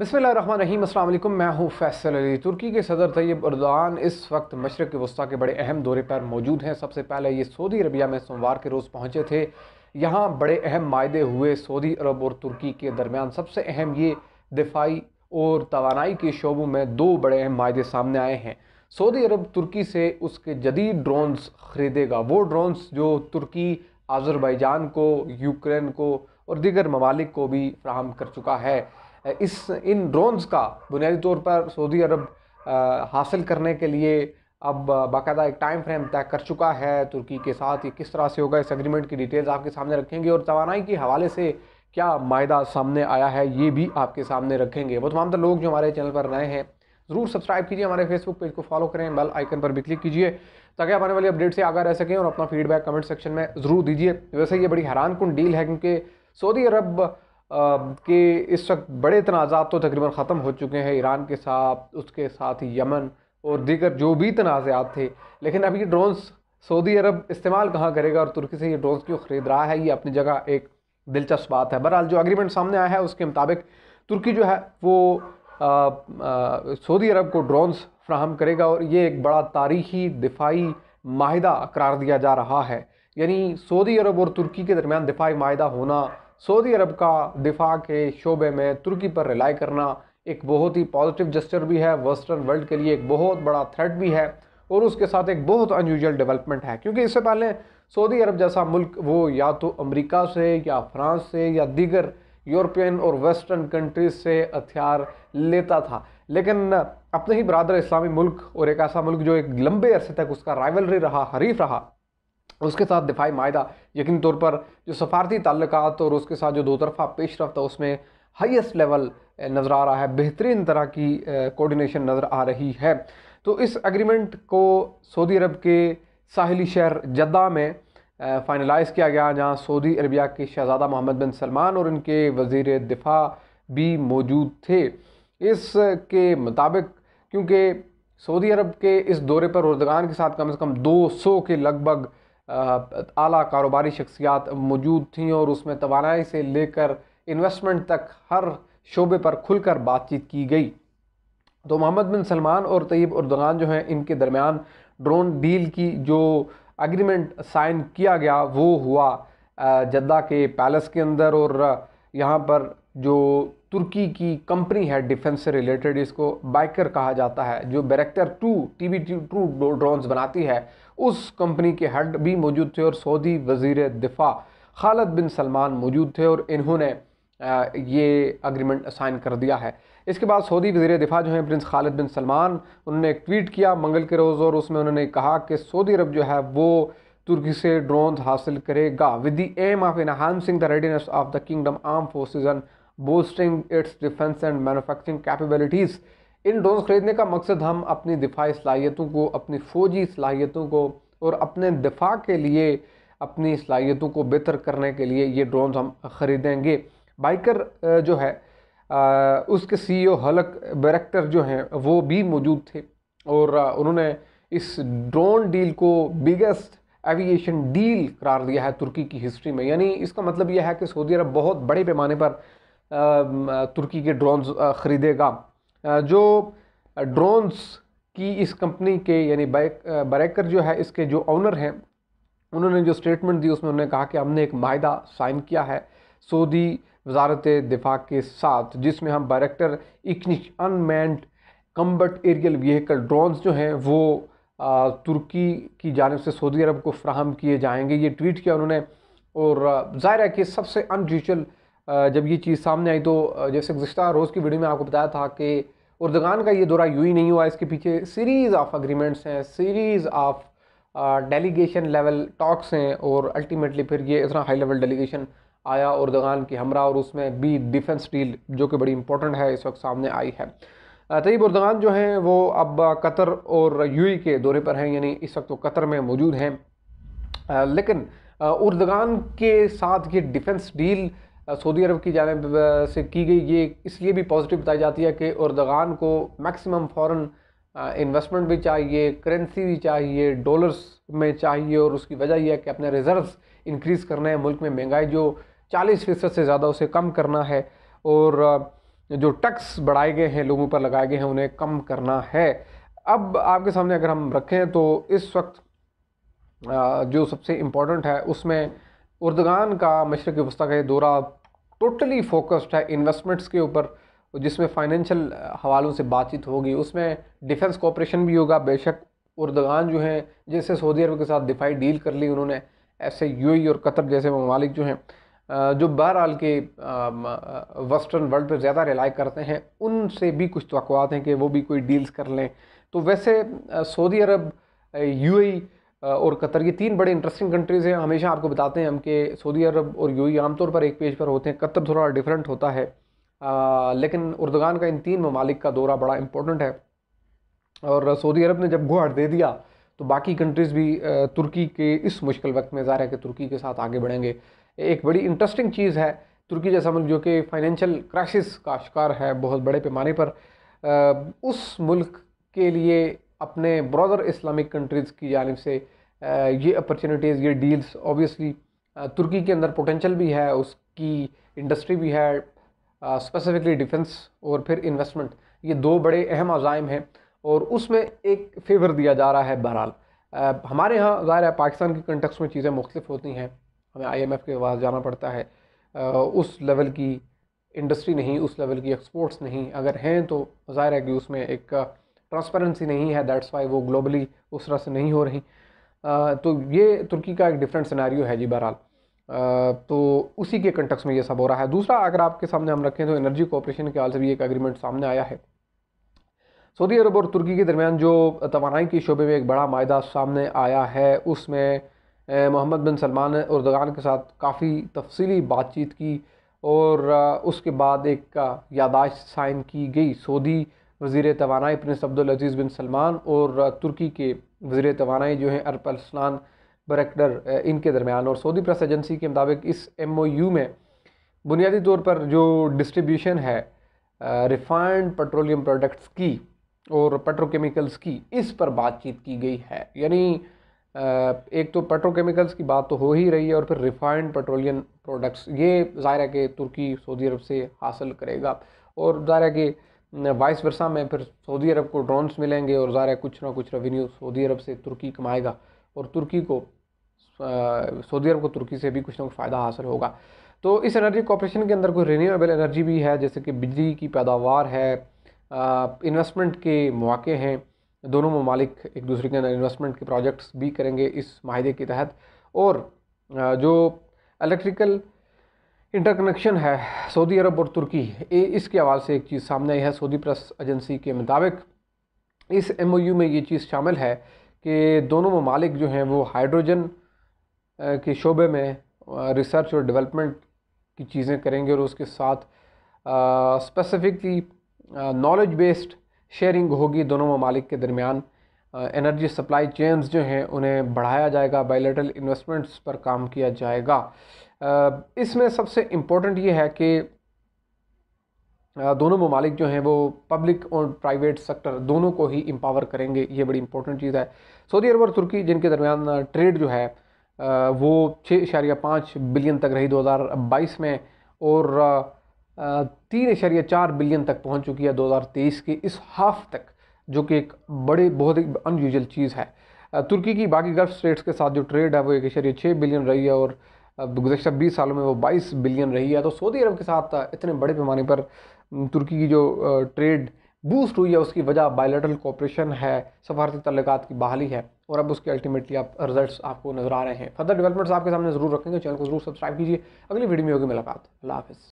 बसमीम अल्लाम मैं हूँ फैसल अली तुर्की के सदर तैयब अर्दान इस वक्त मशरक़ वस्ती के बड़े अहम दौरे पर मौजूद हैं सबसे पहले ये सऊदी अरबिया में सोमवार के रोज़ पहुँचे थे यहाँ बड़े अहम मायदे हुए सऊदी अरब और तुर्की के दरमियान सबसे अहम ये दिफाई और तोानाई के शोबों में दो बड़े अहम मायदे सामने आए हैं सऊदी अरब तुर्की से उसके जदीद ड्रोन्स ख़रीदेगा वो ड्रोन्स जो तुर्की आज़रबाईजान को यूक्रेन को और दीगर ममालिक को भी फ्राहम कर चुका है इस इन ड्रोन्स का बुनियादी तौर पर सऊदी अरब हासिल करने के लिए अब बाकायदा एक टाइम फ्रेम तय कर चुका है तुर्की के साथ ये किस तरह से होगा इस एग्रीमेंट की डिटेल्स आपके सामने रखेंगे और तोानाई के हवाले से क्या माहा सामने आया है ये भी आपके सामने रखेंगे वो तमाम तो लोग जो हमारे चैनल पर नए हैं ज़रूर सब्सक्राइब कीजिए हमारे फेसबुक पेज को फॉलो करें बेल आइकन पर भी क्लिक कीजिए ताकि आप आने वाली अपडेट से आगा रह सकें और अपना फीडबैक कमेंट सेक्शन में ज़रूर दीजिए वैसे ये बड़ी हैरान डील है क्योंकि सऊदी अरब कि इस वक्त बड़े तनाज़ा तो तकरीबन ख़त्म हो चुके हैं ईरान के साथ उसके साथ ही यमन और दीगर जो भी तनाज़ात थे लेकिन अब ये ड्रोन्स सऊदी अरब इस्तेमाल कहाँ करेगा और तुर्की से ये ड्रोन्स क्यों ख़रीद रहा है ये अपनी जगह एक दिलचस्प बात है बहरहाल जो एग्रीमेंट सामने आया है उसके मुताबिक तुर्की जो है वो सऊदी अरब को ड्रोन्स फ्राहम करेगा और ये एक बड़ा तारीखी दिफाई माहिदा करार दिया जा रहा है यानी सऊदी अरब और तुर्की के दरमियान दिफाई माहिदा होना सऊदी अरब का दिफा के शोबे में तुर्की पर रिलाई करना एक बहुत ही पॉजिटिव जस्टर भी है वेस्टर्न वर्ल्ड के लिए एक बहुत बड़ा थ्रेट भी है और उसके साथ एक बहुत अनयूजल डेवलपमेंट है क्योंकि इससे पहले सऊदी अरब जैसा मुल्क वो या तो अमेरिका से या फ्रांस से या दीगर यूरोपियन और वेस्टर्न कंट्रीज से हथियार लेता था लेकिन अपने ही बरदर इस्लामी मुल्क और एक ऐसा मुल्क जो एक लंबे अरसे तक उसका राइवलरी रहा हरीफ रहा उसके साथ दिफाई माहा यकीन तौर पर जो सफारती ताल्लक और उसके साथ जो दो तरफ़ा पेश रफ्त उसमें हाइस्ट लेवल नज़र आ रहा है बेहतरीन तरह की कोऑर्डिनेशन नज़र आ रही है तो इस एग्रीमेंट को सऊदी अरब के साहली शहर जद्दा में फ़ाइनलाइज़ किया गया जहाँ सऊदी अरबिया के शहज़ादा मोहम्मद बिन सलमान और उनके वज़ी दिफा भी मौजूद थे इस के मुताबिक क्योंकि सऊदी अरब के इस दौरे पर उर्दगान के साथ कम से कम 200 के लगभग आला कारोबारी शख्सियात मौजूद थीं और उसमें तोानाई से लेकर इन्वेस्टमेंट तक हर शोबे पर खुलकर बातचीत की गई तो मोहम्मद बिन सलमान और तयब उर्दगान जो हैं इनके दरमियान ड्रोन डील की जो अग्रीमेंट साइन किया गया वो हुआ जद्दा के पैलेस के अंदर और यहाँ पर जो तुर्की की कंपनी है डिफेंस से रिलेटेड इसको बाइकर कहा जाता है जो Bayraktar two T B two drones बनाती है उस कंपनी के हेड भी मौजूद थे और सऊदी वजीर दिफा खालद बिन सलमान मौजूद थे और इन्होंने ये अग्रीमेंट साइन कर दिया है इसके बाद सऊदी वजीर दिफा जो हैं प्रिंस खालिद बिन सलमान उन्होंने एक ट्वीट किया मंगल के रोज़ और उसमें उन्होंने कहा कि सऊदी अरब जो है वो तुर्की से ड्रोन हासिल करेगा with the aim of enhancing the readiness of the kingdom arm forces and boosting its defence and manufacturing capabilities इन ड्रोन्स ख़रीदने का मकसद हम अपनी दिफाई सलाहियतों को अपनी फ़ौजी सलाहियतों को और अपने दिफा के लिए अपनी सलाहियतों को बेहतर करने के लिए ये ड्रोन्स हम ख़रीदेंगे बाइकर जो है उसके सी ओ e हलक बैरेक्टर जो हैं वो भी मौजूद थे और उन्होंने इस ड्रोन डील को बिगेस्ट एविएशन डील करार दिया है तुर्की की हिस्ट्री में यानी इसका मतलब यह है कि सऊदी अरब बहुत बड़े पैमाने पर तुर्की के ड्रोन्स ख़रीदेगा जो ड्रोन्स की इस कंपनी के यानी बैरेकर जो है इसके जो ऑनर हैं उन्होंने जो स्टेटमेंट दी उसमें उन्होंने कहा कि हमने एक माहदा साइन किया है सऊदी वजारत दिफा के साथ जिसमें हम Bayraktar Akinci unmanned combat aerial vehicle drones जो हैं वो तुर्की की जानब से सऊदी अरब को फ्राहम किए जाएंगे ये ट्वीट किया उन्होंने और ज़ाहिर है कि सबसे अनयूजल जब ये चीज़ सामने आई तो जैसे गुज्त रोज़ की वीडियो में आपको बताया था कि उर्दगान का ये दौरा यूँ ही नहीं हुआ इसके पीछे सीरीज़ ऑफ अग्रीमेंट्स हैं series of delegation level talks हैं और अल्टीमेटली फिर ये इतना हाई लेवल डेलीगेशन आया उर्दगान की हमरा और उसमें बी डिफेंस डील जो कि बड़ी इंपॉर्टेंट है इस वक्त सामने आई है तयब उर्दगान जो हैं वो अब कतर और यू के दौरे पर हैं यानी इस वक्त वो कतर में मौजूद हैं लेकिन उर्दगान के साथ ये डिफेंस डील सऊदी अरब की जानब से की गई ये इसलिए भी पॉजिटिव बताई जाती है कि उर्दगान को मैक्सिमम फॉरेन इन्वेस्टमेंट भी चाहिए करेंसी भी चाहिए डॉलर्स में चाहिए और उसकी वजह यह है कि अपने रिज़र्व्स इंक्रीज़ करना है मुल्क में महंगाई जो 40 फ़ीसद से ज़्यादा उसे कम करना है और जो टैक्स बढ़ाए गए हैं लोगों पर लगाए गए हैं उन्हें कम करना है अब आपके सामने अगर हम रखें तो इस वक्त जो सबसे इम्पोर्टेंट है उसमें उर्दगान का मशरक़ वस्ती का दौरा टोटली फोकस्ड है इन्वेस्टमेंट्स के ऊपर जिसमें फाइनेंशियल हवालों से बातचीत होगी उसमें डिफेंस कॉपरेशन भी होगा बेशक उर्दगान जो हैं जैसे सऊदी अरब के साथ दिफाई डील कर ली उन्होंने ऐसे यूएई और कतर जैसे ममालिक जो हैं जो बहरहाल के वेस्टर्न वर्ल्ड पर ज़्यादा रिलाई करते हैं उनसे भी कुछ तो हैं कि वो भी कोई डील्स कर लें तो वैसे सऊदी अरब यूएई और कतर ये तीन बड़े इंटरेस्टिंग कंट्रीज़ हैं हमेशा आपको बताते हैं हम कि सऊदी अरब और यू e आमतौर पर एक पेज पर होते हैं कतर थोड़ा डिफरेंट होता है आ, लेकिन उर्दगान का इन तीन ममालिक का दौरा बड़ा इंपॉर्टेंट है और सऊदी अरब ने जब गुहार दे दिया तो बाकी कंट्रीज़ भी तुर्की के इस मुश्किल वक्त में ज़ाहिर है कि तुर्की के साथ आगे बढ़ेंगे एक बड़ी इंटरेस्टिंग चीज़ है तुर्की जैसा मुल्क जो कि फाइनेंशियल क्राइसिस का शिकार है बहुत बड़े पैमाने पर उस मुल्क के लिए अपने ब्रदर इस्लामिक कंट्रीज़ की जानब से ये अपॉर्चुनिटीज़ ये डील्स ऑबियसली तुर्की के अंदर पोटेंशल भी है उसकी इंडस्ट्री भी है स्पेसिफ़िकली डिफेंस और फिर इन्वेस्टमेंट ये दो बड़े अहम अज़ाइम हैं और उसमें एक फेवर दिया जा रहा है बहरहाल हमारे यहाँ ज़ाहिर है पाकिस्तान के कंटेक्स में चीज़ें मुख्तफ होती हैं हमें आई एम एफ़ के पास जाना पड़ता है आ, उस लेवल की इंडस्ट्री नहीं उस लेवल की एक्सपोर्ट्स नहीं अगर हैं तो ज़ाहिर है कि उसमें एक ट्रांसपेरेंसी नहीं है दैट्स वाई वो ग्लोबली उस तरह से नहीं हो रही आ, तो ये तुर्की का एक डिफरेंट सिनारी है जी बहरहाल तो उसी के कंटेक्स में ये सब हो रहा है दूसरा अगर आपके सामने हम रखें तो एनर्जी कोऑपरेशन के हाल से भी एक एग्रीमेंट सामने आया है सऊदी अरब और तुर्की के दरमियान जो तोानाई के शोबे में एक बड़ा माहा सामने आया है उसमें मोहम्मद बिन सलमान ने उर्दगान के साथ काफ़ी तफसली बातचीत की और उसके बाद एक यादाश्त साइन की गई सऊदी वजीर तोानाई प्रिंस अब्दुलज़ीज़ बिन सलमान और तुर्की के वजीर तोानाई जो हैं अरपलसनान बरकडर इनके दरमियान और सऊदी प्रेस एजेंसी के मुताबिक इस एम ओ यू में बुनियादी तौर पर जो डिस्ट्रीब्यूशन है रिफाइंड पेट्रोलियम प्रोडक्ट्स की और पेट्रोकेमिकल्स की इस पर बातचीत की गई है यानी एक तो पेट्रोकेमिकल्स की बात तो हो ही रही है और फिर रिफाइंड पेट्रोलियम प्रोडक्ट्स ये ज़ाहिर है कि तुर्की सऊदी अरब से हासिल करेगा और ज़ाहिर है कि वाइस वर्षा में फिर सऊदी अरब को ड्रोन्स मिलेंगे और ज़ाहिर कुछ ना कुछ रेवेन्यू सऊदी अरब से तुर्की कमाएगा और तुर्की को सऊदी अरब को तुर्की से भी कुछ ना कुछ फ़ायदा हासिल होगा तो इस एनर्जी कॉपरेशन के अंदर कोई रीन्यूएबल एनर्जी भी है जैसे कि बिजली की पैदावार है इन्वेस्टमेंट के मौके हैं दोनों ममालिक एक दूसरे के अंदर इन्वेस्टमेंट के प्रोजेक्ट्स भी करेंगे इस माहे के तहत और जो इलेक्ट्रिकल इंटरकनेक्शन है सऊदी अरब और तुर्की ए, इसके हवाले से एक चीज़ सामने आई है सऊदी प्रेस एजेंसी के मुताबिक इस एम में ये चीज़ शामिल है कि दोनों ममालिक जो हैं वो हाइड्रोजन के शोबे में रिसर्च और डेवलपमेंट की चीज़ें करेंगे और उसके साथ स्पेसिफिकली नॉलेज बेस्ड शेयरिंग होगी दोनों ममालिक के दरमियान एनर्जी सप्लाई चेन्स जो हैं उन्हें बढ़ाया जाएगा बायोलेटरल इन्वेस्टमेंट्स पर काम किया जाएगा इसमें सबसे इम्पोर्टेंट ये है कि दोनों ममालिक जो हैं वो पब्लिक और प्राइवेट सेक्टर दोनों को ही एम्पावर करेंगे ये बड़ी इंपॉर्टेंट चीज़ है सऊदी अरब और तुर्की जिनके दरमियान ट्रेड जो है वो छः इशारिया पाँच बिलियन तक रही 2022 में और तीन इशारिया चार बिलियन तक पहुंच चुकी है 2023 के इस हाफ तक जो कि एक बड़े बहुत ही अनयूजल चीज़ है तुर्की की बाकी गल्फ स्टेट्स के साथ जो ट्रेड है वो एक शरीर छः बिलियन रही है और गुजशत बीस सालों में वो बाईस बिलियन रही है तो सऊदी अरब के साथ इतने बड़े पैमाने पर तुर्की की जो ट्रेड बूस्ट हुई है उसकी वजह बायोलेटल कोऑपरेशन है सफारती तल्लत की बहाली है और अब उसके अल्टीमेटली आप रिजल्ट्स आपको नजर आ रहे हैं फर्दर डेवलपमेंट्स आपके सामने जरूर रखेंगे चैनल को जरूर सब्सक्राइब कीजिए अगली वीडियो में होगी मुलाकात अल्लाह हाफिज़